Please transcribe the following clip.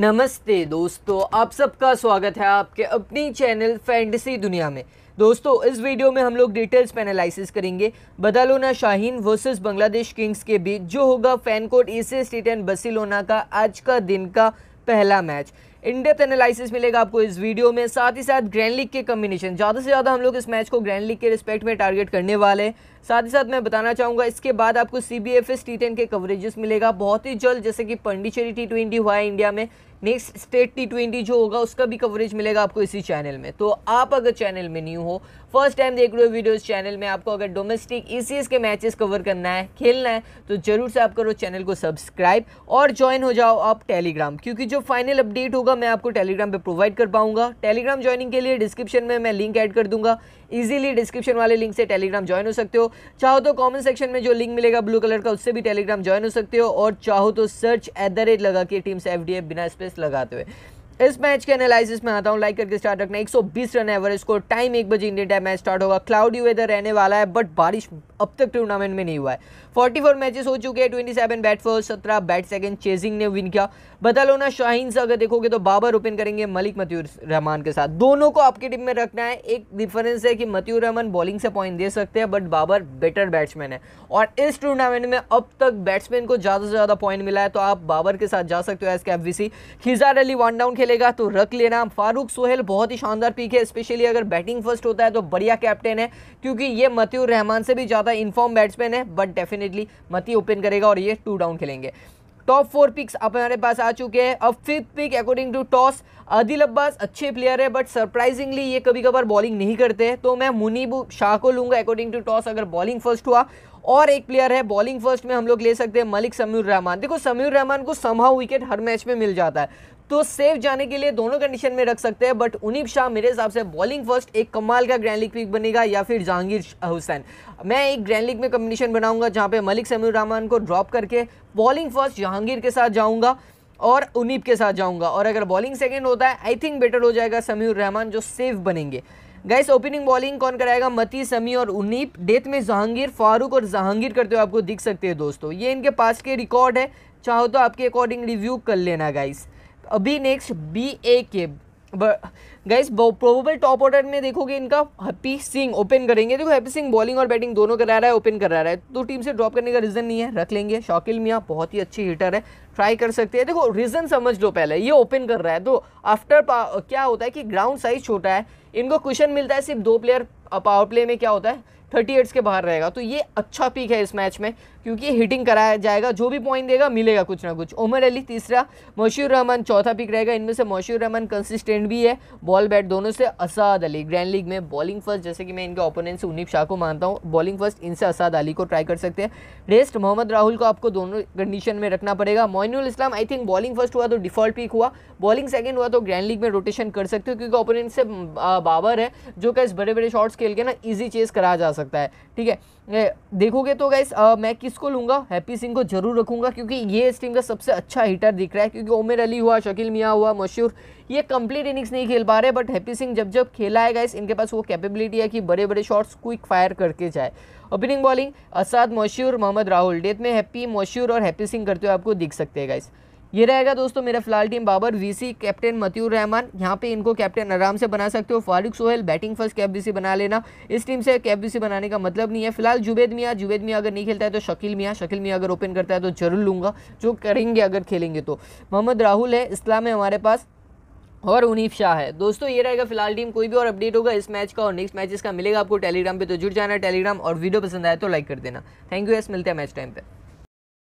नमस्ते दोस्तों आप सबका स्वागत है आपके अपनी चैनल फैंटसी दुनिया में दोस्तों इस वीडियो में हम लोग डिटेल्स में करेंगे Badalona Shaheen versus Bangladesh Kings के बीच जो होगा fan court AC state and Barcelona का आज का दिन का पहला मैच इनडेप्थ एनालिसिस मिलेगा आपको इस वीडियो में साथ ही साथ ग्रैंड लीग के कम्बिनेशन ज़्यादा से ज़्यादा हम लोग इस मैच को ग्रैंड लीग के रिस्पेक्ट में टारगेट करने वाले हैं साथ ही साथ मैं बताना चाहूँगा इसके बाद आपको C B F S T ten के कवरेजेस मिलेगा बहुत ही जल्द जैसे कि पंडिचेरी टी ट्वेंटी हुआ है इंडिया में नेक्स्ट स्टेट टी ट्वेंटी जो होगा उसका भी कवरेज मिलेगा आपको इसी चैनल में तो आप अगर चैनल में न्यू हो फर्स्ट टाइम देख रहे हो वीडियो चैनल में आपको अगर डोमेस्टिक ई के मैचेस कवर करना है खेलना है तो ज़रूर से आप करो चैनल को सब्सक्राइब और ज्वाइन हो जाओ आप टेलीग्राम क्योंकि जो फाइनल अपडेट होगा मैं आपको टेलीग्राम पर प्रोवाइड कर पाऊंगा टेलीग्राम ज्वाइनिंग के लिए डिस्क्रिप्शन में मैं लिंक ऐड कर दूंगा ईजिली डिस्क्रिप्शन वाले लिंक से टेलीग्राम ज्वाइन हो सकते हो चाहो तो कॉमेंट सेक्शन में जो लिंक मिलेगा ब्लू कलर का उससे भी टेलीग्राम ज्वाइन हो सकते हो और चाहो तो सर्च एट द रेट लगा के टीम्स एफ बिना स्पेस लगाते हुए इस मैच के एनालिसिस में आता हूँ लाइक करके स्टार्ट रखना 120 रन एवरेज स्कोर टाइम एक बजे इंडियन टाइम मैच स्टार्ट होगा क्लाउडी वेदर रहने वाला है बट बारिश अब तक टूर्नामेंट में नहीं हुआ है 44 मैचेस हो चुके हैं 27 bat first 17 bat second chasing ने विन किया ना शाहीन से अगर देखोगे तो बाबर ओपन करेंगे मलिक मतियूर रहमान के साथ दोनों को आपकी टीम में रखना है एक डिफरेंस है कि मतियूर रहमान बॉलिंग से पॉइंट दे सकते हैं बट बाबर बेटर बैट्समैन है और इस टूर्नामेंट में अब तक बैट्समैन को ज़्यादा से ज़्यादा पॉइंट मिला है तो आप बाबर के साथ जा सकते हो S Kaif B C Hizar Ali one down खेलेगा तो रख लेना फारूक सोहेल बहुत ही शानदार पिक है स्पेशली अगर बैटिंग फर्स्ट होता है तो बढ़िया कैप्टन है क्योंकि ये मती रहमान से भी ज़्यादा इन्फॉर्म बैट्समैन है बट डेफिनेटली मती ओपन करेगा और ये टू डाउन खेलेंगे टॉप फोर पिक्स अपने पास आ चुके हैं अब fifth pick according to toss Adil Abbas अच्छे प्लेयर है बट सरप्राइजिंगली ये कभी कभार बॉलिंग नहीं करते हैं तो मैं मुनीब शाह को लूँगा अकॉर्डिंग टू टॉस अगर बॉलिंग फर्स्ट हुआ और एक प्लेयर है बॉलिंग फर्स्ट में हम लोग ले सकते हैं मलिक समीर रहमान देखो समीर रहमान को समा विकेट हर मैच में मिल जाता है तो सेफ जाने के लिए दोनों कंडीशन में रख सकते हैं बट उनीब शाह मेरे हिसाब से बॉलिंग फर्स्ट एक कमाल का ग्रैंड लीग पिक बनेगा या फिर जहांगीर हुसैन मैं एक ग्रैंड लीग में कम्बिनेशन बनाऊंगा जहां पे मलिक समीर रहमान को ड्रॉप करके बॉलिंग फर्स्ट जहांगीर के साथ जाऊंगा और उनीप के साथ जाऊंगा और अगर बॉलिंग सेकेंड होता है आई थिंक बेटर हो जाएगा समीर रहमान जो सेफ बनेंगे गैस ओपनिंग बॉलिंग कौन कराएगा मती समी और उनीप डेथ में जहांगीर फारूक और जहांगीर करते हुए आपको दिख सकते हैं दोस्तों ये इनके पास के रिकॉर्ड है चाहो तो आपके अकॉर्डिंग रिव्यू कर लेना गाइस अभी नेक्स्ट बी ए के गैस प्रोबेबल टॉप ऑर्डर में देखोगे इनका हैप्पी सिंह ओपन करेंगे देखो हैप्पी सिंह बॉलिंग और बैटिंग दोनों करा रहा है ओपन करा रहा है तो टीम से ड्रॉप करने का रीज़न नहीं है रख लेंगे शौकिल मियाँ बहुत ही अच्छी हीटर है ट्राई कर सकते हैं देखो रीज़न समझ लो पहले ये ओपन कर रहा है तो आफ्टर क्या होता है कि ग्राउंड साइज छोटा है इनको क्वेश्चन मिलता है सिर्फ दो प्लेयर पावर प्ले में क्या होता है थर्टी एट्स के बाहर रहेगा तो ये अच्छा पिक है इस मैच में क्योंकि हिटिंग कराया जाएगा जो भी पॉइंट देगा मिलेगा कुछ ना कुछ ओमर अली तीसरा मशहूर रहमान चौथा पिक रहेगा इनमें से मशहूर रहमान कंसिस्टेंट भी है बॉल बैट दोनों से असाद अली ग्रैंड लीग में बॉलिंग फर्स्ट जैसे कि मैं इनके ओपोनेंट से उनीप शाह को मानता हूँ बॉलिंग फर्स्ट इनसे असाद अली को ट्राई कर सकते हैं रेस्ट मोहम्मद राहुल को आपको दोनों कंडीशन में रखना पड़ेगा Moinul Islam I think bowling first हुआ तो डिफॉल्ट पिक हुआ बॉलिंग सेकेंड हुआ तो ग्रैंड लीग में रोटेशन कर सकते हो क्योंकि ओपोनेंट से बाबर है जो कैसे बड़े बड़े शॉट्स खेल के ना ईजी चेस करा जा सकता सकता है ठीक है देखोगे तो गाइस मैं किसको लूँगा हैप्पी सिंह को जरूर रखूँगा क्योंकि ये इस टीम का सबसे अच्छा हिटर दिख रहा है क्योंकि उमेर अली हुआ शकील मियाँ हुआ मशहूर ये कंप्लीट इनिंग्स नहीं खेल पा रहे बट हैप्पी सिंह जब जब खेला है गाइस इनके पास वो कैपेबिलिटी है कि बड़े बड़े शॉट्स क्विक फायर करके जाए opening bowling Asad Mashhur Mohammad Rahul death में हैप्पी मशहूर और हैप्पी सिंह करते हुए आपको दिख सकते हैं गाइस ये रहेगा दोस्तों मेरा फिलहाल team Babar VC captain Matiur Rahman यहाँ पे इनको कैप्टन आराम से बना सकते हो Farooq Sohail batting first cap VC बना लेना इस टीम से कैप बीसी बनाने का मतलब नहीं है फिलहाल जुबेद मियाँ जुबेद मियाँ अगर नहीं खेलता है तो शकील मियाँ शकील मियाँ अगर ओपन करता है तो जरूर लूँगा जो करेंगे अगर खेलेंगे तो मोहम्मद राहुल है इस्लाम है हमारे पास और उनीफ शाह है दोस्तों ये रहेगा फिलहाल टीम कोई भी और अपडेट होगा इस मैच का और नेक्स्ट मैचेस का मिलेगा आपको टेलीग्राम पे तो जुड़ जाना टेलीग्राम और वीडियो पसंद आए तो लाइक कर देना थैंक यू यस मिलते हैं मैच टाइम पे